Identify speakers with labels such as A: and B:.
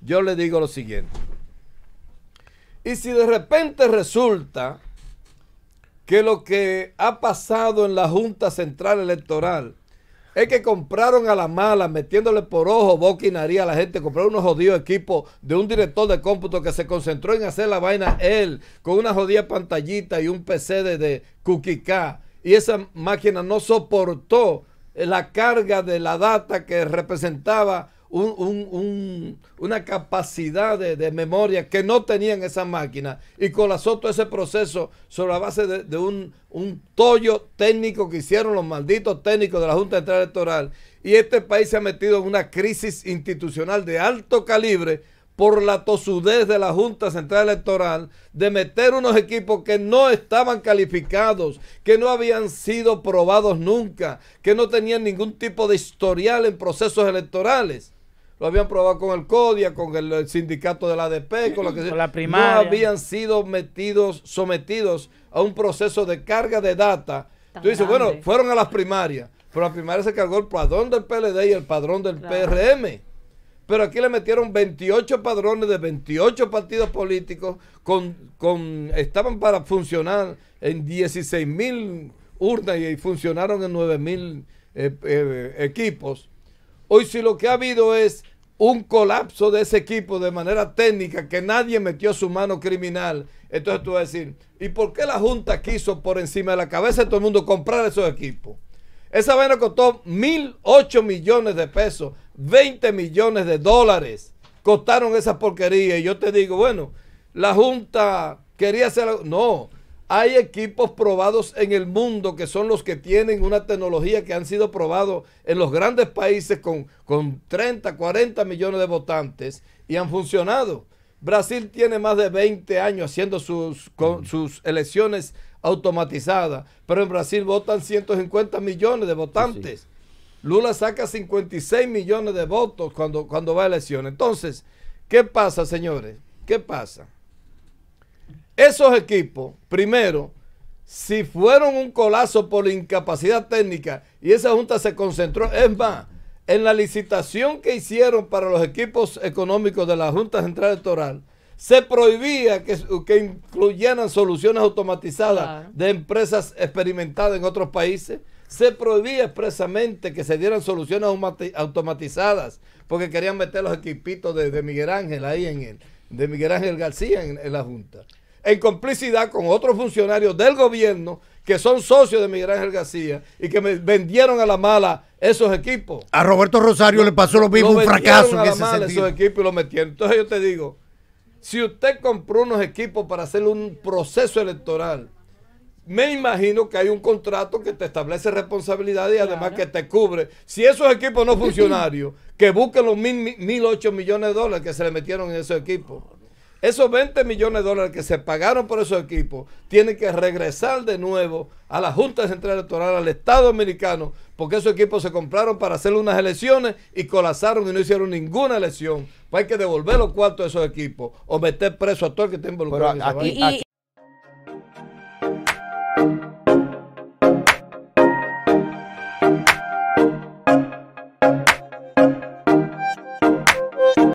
A: Yo le digo lo siguiente. Y si de repente resulta que lo que ha pasado en la Junta Central Electoral es que compraron a la mala, metiéndole por ojo, boca y a la gente. Compraron unos jodidos equipos de un director de cómputo que se concentró en hacer la vaina él, con una jodida pantallita y un PC de, de Y esa máquina no soportó la carga de la data que representaba una capacidad de, memoria que no tenían esa máquina y colapsó todo ese proceso sobre la base de, un, un tollo técnico que hicieron los malditos técnicos de la Junta Central Electoral. Y este país se ha metido en una crisis institucional de alto calibre por la tosudez de la Junta Central Electoral de meter unos equipos que no estaban calificados, que no habían sido probados nunca, que no tenían ningún tipo de historial en procesos electorales lo habían probado con el CODIA, con el, sindicato de la ADP, con, lo que la No habían sido metidos, sometidos a un proceso de carga de data. Tú dices, bueno, fueron a las primarias, pero la primaria se cargó el padrón del PLD y el padrón del PRM. Pero aquí le metieron 28 padrones de 28 partidos políticos, con, con estaban para funcionar en 16 mil urnas y funcionaron en 9 mil eh, eh, equipos. Hoy si lo que ha habido es un colapso de ese equipo de manera técnica que nadie metió su mano criminal. Entonces tú vas a decir, ¿y por qué la Junta quiso por encima de la cabeza de todo el mundo comprar esos equipos? Esa vaina costó mil ocho millones de pesos, 20 millones de dólares. Costaron esa porquería. Y yo te digo, bueno, la Junta quería hacer... No, hay equipos probados en el mundo que son los que tienen una tecnología que han sido probados en los grandes países con, 30, 40 millones de votantes y han funcionado. Brasil tiene más de 20 años haciendo sus, elecciones automatizadas, pero en Brasil votan 150 millones de pues votantes. Lula saca 56 millones de votos cuando, cuando va a elecciones. Entonces, ¿qué pasa, señores? ¿Qué pasa? Esos equipos, primero, si fueron un colazo por incapacidad técnica y esa junta se concentró, es más, en la licitación que hicieron para los equipos económicos de la Junta Central Electoral, se prohibía que, incluyeran soluciones automatizadas de empresas experimentadas en otros países. Se prohibía expresamente que se dieran soluciones automatizadas porque querían meter los equipitos de, Miguel Ángel ahí en el, de Miguel Ángel García en la Junta en complicidad con otros funcionarios del gobierno que son socios de Miguel Ángel García y que me vendieron a la mala esos equipos. A Roberto Rosario le pasó lo mismo, un fracaso. A lo Entonces yo te digo, si usted compró unos equipos para hacer un proceso electoral, me imagino que hay un contrato que te establece responsabilidad y además que te cubre. Si esos equipos no funcionarios, que busquen los mil, mil ocho millones de dólares que se le metieron en esos equipos. Esos 20 millones de dólares que se pagaron por esos equipos tienen que regresar de nuevo a la Junta Central Electoral, al Estado Dominicano, porque esos equipos se compraron para hacer unas elecciones y colapsaron y no hicieron ninguna elección. Pues hay que devolver los cuartos de esos equipos o meter preso a todo el que esté involucrado.